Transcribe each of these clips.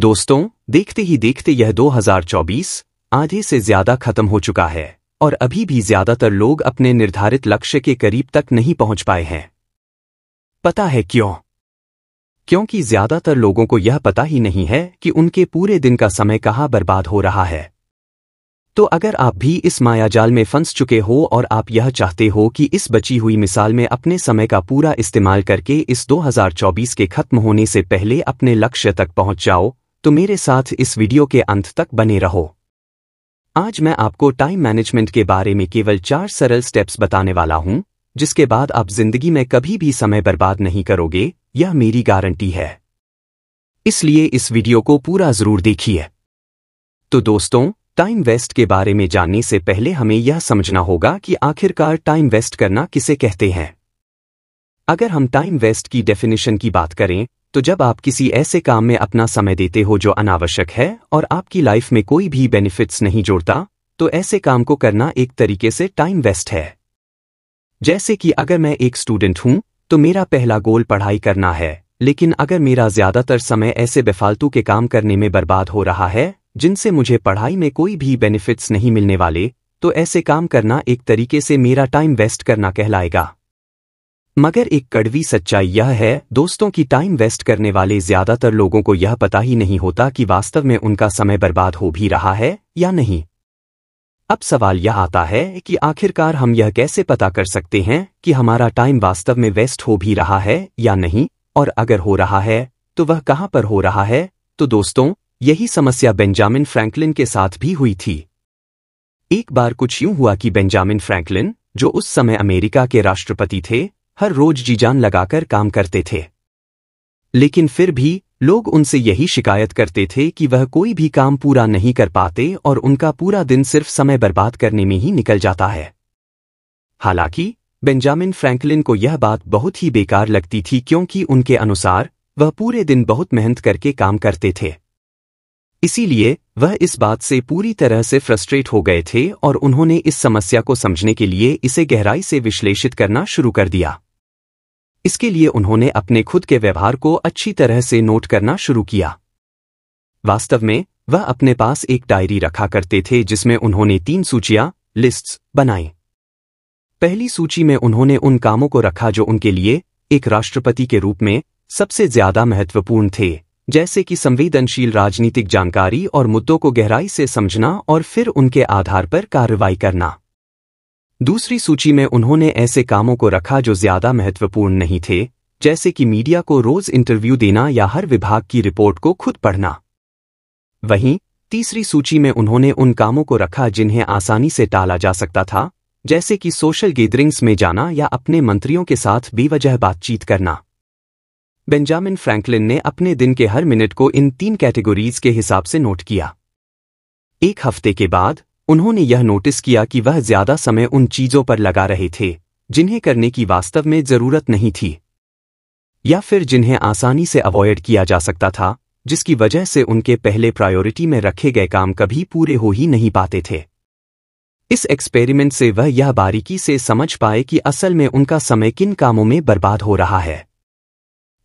दोस्तों देखते ही देखते यह 2024 आधे से ज्यादा खत्म हो चुका है और अभी भी ज्यादातर लोग अपने निर्धारित लक्ष्य के करीब तक नहीं पहुंच पाए हैं पता है क्यों क्योंकि ज्यादातर लोगों को यह पता ही नहीं है कि उनके पूरे दिन का समय कहाँ बर्बाद हो रहा है तो अगर आप भी इस मायाजाल में फंस चुके हो और आप यह चाहते हो कि इस बची हुई मिसाल में अपने समय का पूरा इस्तेमाल करके इस 2024 के खत्म होने से पहले अपने लक्ष्य तक पहुंच जाओ तो मेरे साथ इस वीडियो के अंत तक बने रहो आज मैं आपको टाइम मैनेजमेंट के बारे में केवल चार सरल स्टेप्स बताने वाला हूं जिसके बाद आप जिंदगी में कभी भी समय बर्बाद नहीं करोगे यह मेरी गारंटी है इसलिए इस वीडियो को पूरा जरूर देखिए तो दोस्तों टाइम वेस्ट के बारे में जानने से पहले हमें यह समझना होगा कि आखिरकार टाइम वेस्ट करना किसे कहते हैं अगर हम टाइम वेस्ट की डेफिनेशन की बात करें तो जब आप किसी ऐसे काम में अपना समय देते हो जो अनावश्यक है और आपकी लाइफ में कोई भी बेनिफिट्स नहीं जोड़ता तो ऐसे काम को करना एक तरीके से टाइम वेस्ट है जैसे कि अगर मैं एक स्टूडेंट हूं तो मेरा पहला गोल पढ़ाई करना है लेकिन अगर मेरा ज्यादातर समय ऐसे बेफालतू के काम करने में बर्बाद हो रहा है जिनसे मुझे पढ़ाई में कोई भी बेनिफिट्स नहीं मिलने वाले तो ऐसे काम करना एक तरीके से मेरा टाइम वेस्ट करना कहलाएगा मगर एक कड़वी सच्चाई यह है दोस्तों की टाइम वेस्ट करने वाले ज्यादातर लोगों को यह पता ही नहीं होता कि वास्तव में उनका समय बर्बाद हो भी रहा है या नहीं अब सवाल यह आता है कि आखिरकार हम यह कैसे पता कर सकते हैं कि हमारा टाइम वास्तव में वेस्ट हो भी रहा है या नहीं और अगर हो रहा है तो वह कहां पर हो रहा है तो दोस्तों यही समस्या बेंजामिन फ्रैंकलिन के साथ भी हुई थी एक बार कुछ यूं हुआ कि बेंजामिन फ्रैंकलिन जो उस समय अमेरिका के राष्ट्रपति थे हर रोज जीजान लगाकर काम करते थे लेकिन फिर भी लोग उनसे यही शिकायत करते थे कि वह कोई भी काम पूरा नहीं कर पाते और उनका पूरा दिन सिर्फ समय बर्बाद करने में ही निकल जाता है हालांकि बेंजामिन फ्रैंकलिन को यह बात बहुत ही बेकार लगती थी क्योंकि उनके अनुसार वह पूरे दिन बहुत मेहनत करके काम करते थे इसीलिए वह इस बात से पूरी तरह से फ्रस्ट्रेट हो गए थे और उन्होंने इस समस्या को समझने के लिए इसे गहराई से विश्लेषित करना शुरू कर दिया इसके लिए उन्होंने अपने खुद के व्यवहार को अच्छी तरह से नोट करना शुरू किया वास्तव में वह अपने पास एक डायरी रखा करते थे जिसमें उन्होंने तीन सूचियां लिस्ट्स बनाई पहली सूची में उन्होंने उन कामों को रखा जो उनके लिए एक राष्ट्रपति के रूप में सबसे ज्यादा महत्वपूर्ण थे जैसे कि संवेदनशील राजनीतिक जानकारी और मुद्दों को गहराई से समझना और फिर उनके आधार पर कार्रवाई करना दूसरी सूची में उन्होंने ऐसे कामों को रखा जो ज्यादा महत्वपूर्ण नहीं थे जैसे कि मीडिया को रोज इंटरव्यू देना या हर विभाग की रिपोर्ट को खुद पढ़ना वहीं तीसरी सूची में उन्होंने उन कामों को रखा जिन्हें आसानी से टाला जा सकता था जैसे कि सोशल गैदरिंग्स में जाना या अपने मंत्रियों के साथ बेवजह बातचीत करना बेंजामिन फ्रैंकलिन ने अपने दिन के हर मिनट को इन तीन कैटेगरीज के हिसाब से नोट किया एक हफ्ते के बाद उन्होंने यह नोटिस किया कि वह ज्यादा समय उन चीजों पर लगा रहे थे जिन्हें करने की वास्तव में जरूरत नहीं थी या फिर जिन्हें आसानी से अवॉइड किया जा सकता था जिसकी वजह से उनके पहले प्रायोरिटी में रखे गए काम कभी पूरे हो ही नहीं पाते थे इस एक्सपेरिमेंट से वह यह बारीकी से समझ पाए कि असल में उनका समय किन कामों में बर्बाद हो रहा है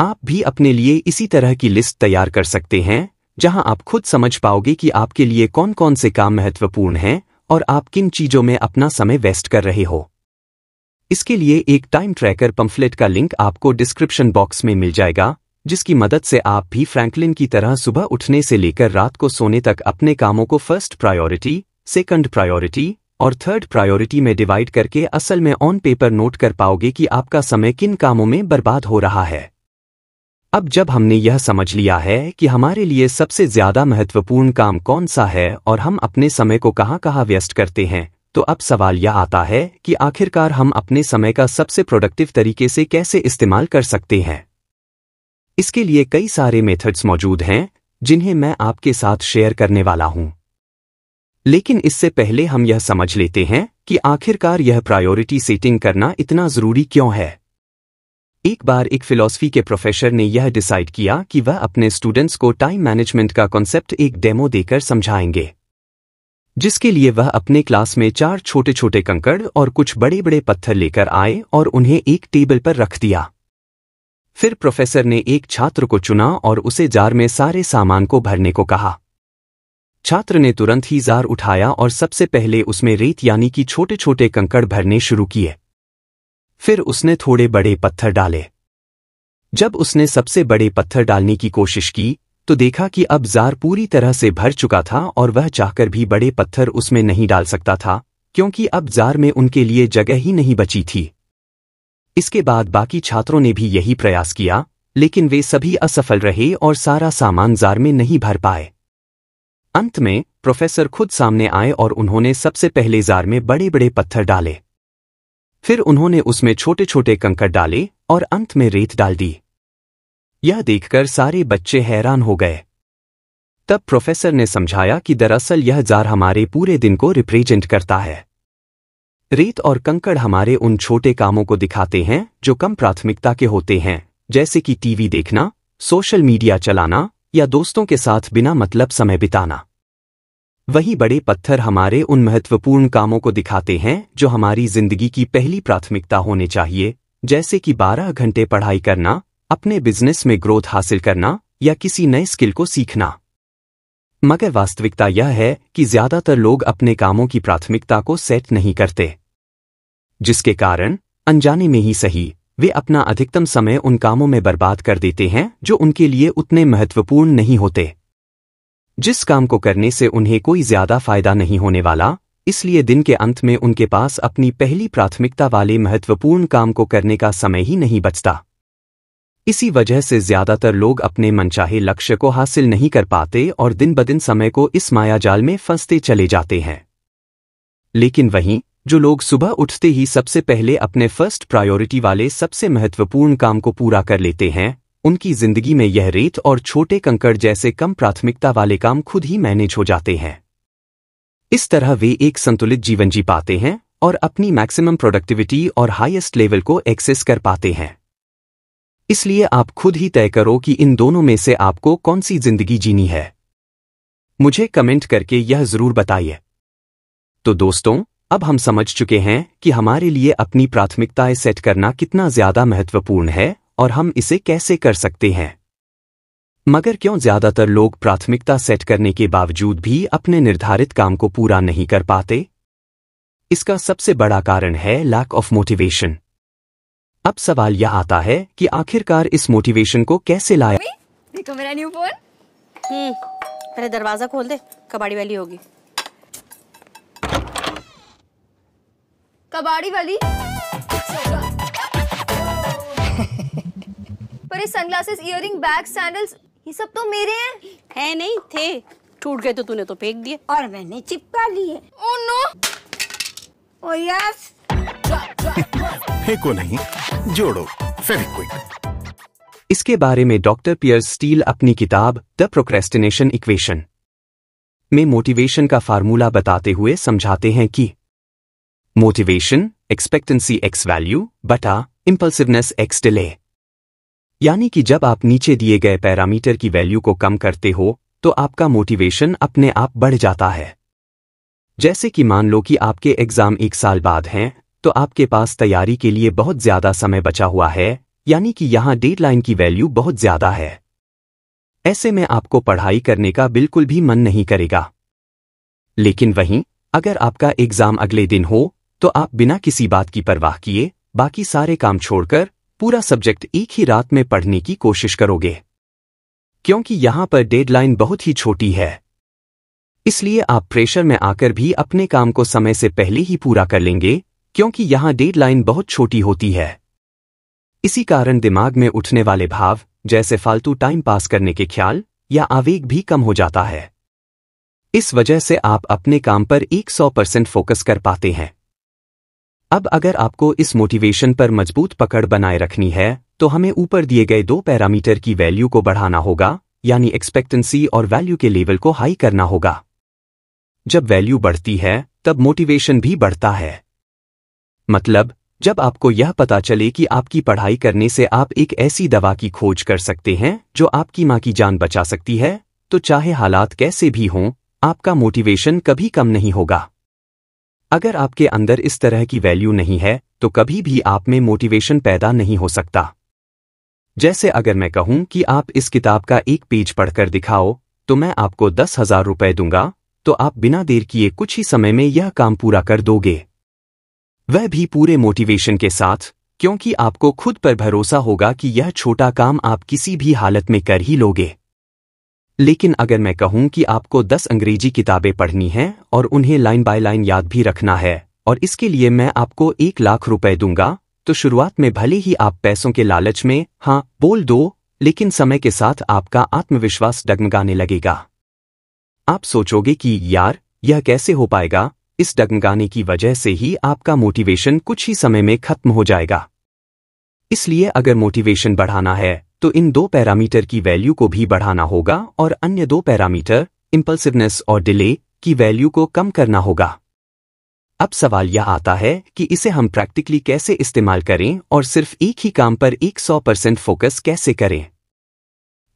आप भी अपने लिए इसी तरह की लिस्ट तैयार कर सकते हैं जहां आप खुद समझ पाओगे कि आपके लिए कौन कौन से काम महत्वपूर्ण हैं और आप किन चीजों में अपना समय वेस्ट कर रहे हो इसके लिए एक टाइम ट्रैकर पंफलेट का लिंक आपको डिस्क्रिप्शन बॉक्स में मिल जाएगा जिसकी मदद से आप भी फ्रैंकलिन की तरह सुबह उठने से लेकर रात को सोने तक अपने कामों को फर्स्ट प्रायोरिटी सेकंड प्रायोरिटी और थर्ड प्रायोरिटी में डिवाइड करके असल में ऑन पेपर नोट कर पाओगे कि आपका समय किन कामों में बर्बाद हो रहा है अब जब हमने यह समझ लिया है कि हमारे लिए सबसे ज्यादा महत्वपूर्ण काम कौन सा है और हम अपने समय को कहाँ कहाँ व्यस्त करते हैं तो अब सवाल यह आता है कि आखिरकार हम अपने समय का सबसे प्रोडक्टिव तरीके से कैसे इस्तेमाल कर सकते हैं इसके लिए कई सारे मेथड्स मौजूद हैं जिन्हें मैं आपके साथ शेयर करने वाला हूं लेकिन इससे पहले हम यह समझ लेते हैं कि आखिरकार यह प्रायोरिटी सेटिंग करना इतना जरूरी क्यों है एक बार एक फिलॉसफी के प्रोफेसर ने यह डिसाइड किया कि वह अपने स्टूडेंट्स को टाइम मैनेजमेंट का कॉन्सेप्ट एक डेमो देकर समझाएंगे जिसके लिए वह अपने क्लास में चार छोटे छोटे कंकड़ और कुछ बड़े बड़े पत्थर लेकर आए और उन्हें एक टेबल पर रख दिया फिर प्रोफेसर ने एक छात्र को चुना और उसे जार में सारे सामान को भरने को कहा छात्र ने तुरंत ही जार उठाया और सबसे पहले उसमें रेत यानी कि छोटे छोटे कंकड़ भरने शुरू किए फिर उसने थोड़े बड़े पत्थर डाले जब उसने सबसे बड़े पत्थर डालने की कोशिश की तो देखा कि अब जार पूरी तरह से भर चुका था और वह चाहकर भी बड़े पत्थर उसमें नहीं डाल सकता था क्योंकि अब जार में उनके लिए जगह ही नहीं बची थी इसके बाद बाकी छात्रों ने भी यही प्रयास किया लेकिन वे सभी असफल रहे और सारा सामान जार में नहीं भर पाए अंत में प्रोफेसर खुद सामने आए और उन्होंने सबसे पहले जार में बड़े बड़े पत्थर डाले फिर उन्होंने उसमें छोटे छोटे कंकड़ डाले और अंत में रेत डाल दी यह देखकर सारे बच्चे हैरान हो गए तब प्रोफेसर ने समझाया कि दरअसल यह जार हमारे पूरे दिन को रिप्रेजेंट करता है रेत और कंकड़ हमारे उन छोटे कामों को दिखाते हैं जो कम प्राथमिकता के होते हैं जैसे कि टीवी देखना सोशल मीडिया चलाना या दोस्तों के साथ बिना मतलब समय बिताना वही बड़े पत्थर हमारे उन महत्वपूर्ण कामों को दिखाते हैं जो हमारी जिंदगी की पहली प्राथमिकता होने चाहिए जैसे कि 12 घंटे पढ़ाई करना अपने बिजनेस में ग्रोथ हासिल करना या किसी नए स्किल को सीखना मगर वास्तविकता यह है कि ज्यादातर लोग अपने कामों की प्राथमिकता को सेट नहीं करते जिसके कारण अनजाने में ही सही वे अपना अधिकतम समय उन कामों में बर्बाद कर देते हैं जो उनके लिए उतने महत्वपूर्ण नहीं होते जिस काम को करने से उन्हें कोई ज्यादा फायदा नहीं होने वाला इसलिए दिन के अंत में उनके पास अपनी पहली प्राथमिकता वाले महत्वपूर्ण काम को करने का समय ही नहीं बचता इसी वजह से ज्यादातर लोग अपने मनचाहे लक्ष्य को हासिल नहीं कर पाते और दिन ब दिन समय को इस मायाजाल में फंसते चले जाते हैं लेकिन वहीं जो लोग सुबह उठते ही सबसे पहले अपने फर्स्ट प्रायोरिटी वाले सबसे महत्वपूर्ण काम को पूरा कर लेते हैं उनकी जिंदगी में यह रेत और छोटे कंकड़ जैसे कम प्राथमिकता वाले काम खुद ही मैनेज हो जाते हैं इस तरह वे एक संतुलित जीवन जी पाते हैं और अपनी मैक्सिमम प्रोडक्टिविटी और हाईएस्ट लेवल को एक्सेस कर पाते हैं इसलिए आप खुद ही तय करो कि इन दोनों में से आपको कौन सी जिंदगी जीनी है मुझे कमेंट करके यह जरूर बताइए तो दोस्तों अब हम समझ चुके हैं कि हमारे लिए अपनी प्राथमिकताएं सेट करना कितना ज्यादा महत्वपूर्ण है और हम इसे कैसे कर सकते हैं मगर क्यों ज्यादातर लोग प्राथमिकता सेट करने के बावजूद भी अपने निर्धारित काम को पूरा नहीं कर पाते इसका सबसे बड़ा कारण है लैक ऑफ मोटिवेशन अब सवाल यह आता है कि आखिरकार इस मोटिवेशन को कैसे लाया देखो मेरा न्यू हम्म, फोन पहले दरवाजा खोल दे कबाड़ी वाली होगी कबाड़ी वाली और ये सनग्लासेस इयरिंग बैग सैंडल्स ये सब तो मेरे हैं है नहीं थे टूट गए तो तूने तो फेंक दिए और मैंने चिपका लिए ओह नो ओ यस फेंको नहीं जोड़ो फेविक्विक इसके बारे में डॉक्टर पियर्स स्टील अपनी किताब द प्रोक्रेस्टिनेशन इक्वेशन में मोटिवेशन का फार्मूला बताते हुए समझाते हैं कि मोटिवेशन एक्सपेक्टेंसी एक्स वैल्यू बटा इम्पल्सिवनेस एक्स डिले यानी कि जब आप नीचे दिए गए पैरामीटर की वैल्यू को कम करते हो तो आपका मोटिवेशन अपने आप बढ़ जाता है जैसे कि मान लो कि आपके एग्जाम एक साल बाद हैं तो आपके पास तैयारी के लिए बहुत ज्यादा समय बचा हुआ है यानी कि यहां डेडलाइन की वैल्यू बहुत ज्यादा है ऐसे में आपको पढ़ाई करने का बिल्कुल भी मन नहीं करेगा लेकिन वहीं अगर आपका एग्जाम अगले दिन हो तो आप बिना किसी बात की परवाह किए बाकी सारे काम छोड़कर पूरा सब्जेक्ट एक ही रात में पढ़ने की कोशिश करोगे क्योंकि यहां पर डेडलाइन बहुत ही छोटी है इसलिए आप प्रेशर में आकर भी अपने काम को समय से पहले ही पूरा कर लेंगे क्योंकि यहां डेडलाइन बहुत छोटी होती है इसी कारण दिमाग में उठने वाले भाव जैसे फालतू टाइम पास करने के ख्याल या आवेग भी कम हो जाता है इस वजह से आप अपने काम पर 100 परसेंट फोकस कर पाते हैं अब अगर आपको इस मोटिवेशन पर मजबूत पकड़ बनाए रखनी है तो हमें ऊपर दिए गए दो पैरामीटर की वैल्यू को बढ़ाना होगा यानी एक्सपेक्टेंसी और वैल्यू के लेवल को हाई करना होगा जब वैल्यू बढ़ती है तब मोटिवेशन भी बढ़ता है मतलब जब आपको यह पता चले कि आपकी पढ़ाई करने से आप एक ऐसी दवा की खोज कर सकते हैं जो आपकी मां की जान बचा सकती है तो चाहे हालात कैसे भी हों आपका मोटिवेशन कभी कम नहीं होगा अगर आपके अंदर इस तरह की वैल्यू नहीं है तो कभी भी आप में मोटिवेशन पैदा नहीं हो सकता जैसे अगर मैं कहूं कि आप इस किताब का एक पेज पढ़कर दिखाओ तो मैं आपको दस हजार रुपये दूंगा तो आप बिना देर किए कुछ ही समय में यह काम पूरा कर दोगे वह भी पूरे मोटिवेशन के साथ क्योंकि आपको खुद पर भरोसा होगा कि यह छोटा काम आप किसी भी हालत में कर ही लोगे लेकिन अगर मैं कहूं कि आपको दस अंग्रेजी किताबें पढ़नी हैं और उन्हें लाइन बाय लाइन याद भी रखना है और इसके लिए मैं आपको एक लाख रुपए दूंगा तो शुरुआत में भले ही आप पैसों के लालच में हाँ बोल दो लेकिन समय के साथ आपका आत्मविश्वास डगमगाने लगेगा आप सोचोगे कि यार यह कैसे हो पाएगा इस डगमगाने की वजह से ही आपका मोटिवेशन कुछ ही समय में खत्म हो जाएगा इसलिए अगर मोटिवेशन बढ़ाना है तो इन दो पैरामीटर की वैल्यू को भी बढ़ाना होगा और अन्य दो पैरामीटर इम्पल्सिवनेस और डिले की वैल्यू को कम करना होगा अब सवाल यह आता है कि इसे हम प्रैक्टिकली कैसे इस्तेमाल करें और सिर्फ एक ही काम पर 100 परसेंट फोकस कैसे करें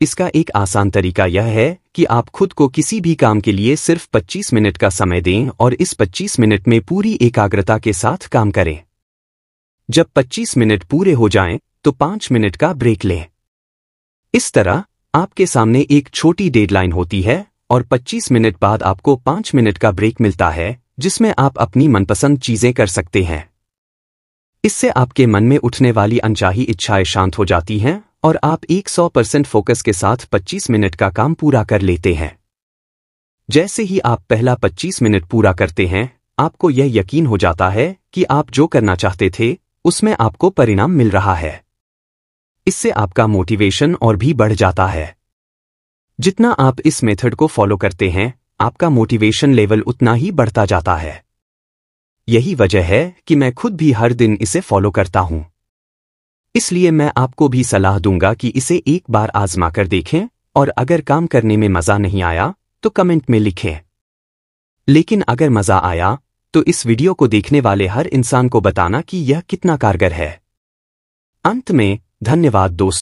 इसका एक आसान तरीका यह है कि आप खुद को किसी भी काम के लिए सिर्फ 25 मिनट का समय दें और इस 25 मिनट में पूरी एकाग्रता के साथ काम करें जब 25 मिनट पूरे हो जाएं, तो 5 मिनट का ब्रेक लें इस तरह आपके सामने एक छोटी डेडलाइन होती है और 25 मिनट बाद आपको 5 मिनट का ब्रेक मिलता है जिसमें आप अपनी मनपसंद चीजें कर सकते हैं इससे आपके मन में उठने वाली अनचाही इच्छाएं शांत हो जाती हैं और आप 100 परसेंट फोकस के साथ 25 मिनट का काम पूरा कर लेते हैं जैसे ही आप पहला 25 मिनट पूरा करते हैं आपको यह यकीन हो जाता है कि आप जो करना चाहते थे उसमें आपको परिणाम मिल रहा है इससे आपका मोटिवेशन और भी बढ़ जाता है जितना आप इस मेथड को फॉलो करते हैं आपका मोटिवेशन लेवल उतना ही बढ़ता जाता है यही वजह है कि मैं खुद भी हर दिन इसे फॉलो करता हूं इसलिए मैं आपको भी सलाह दूंगा कि इसे एक बार आजमा कर देखें और अगर काम करने में मजा नहीं आया तो कमेंट में लिखें लेकिन अगर मजा आया तो इस वीडियो को देखने वाले हर इंसान को बताना कि यह कितना कारगर है अंत में धन्यवाद दोस्त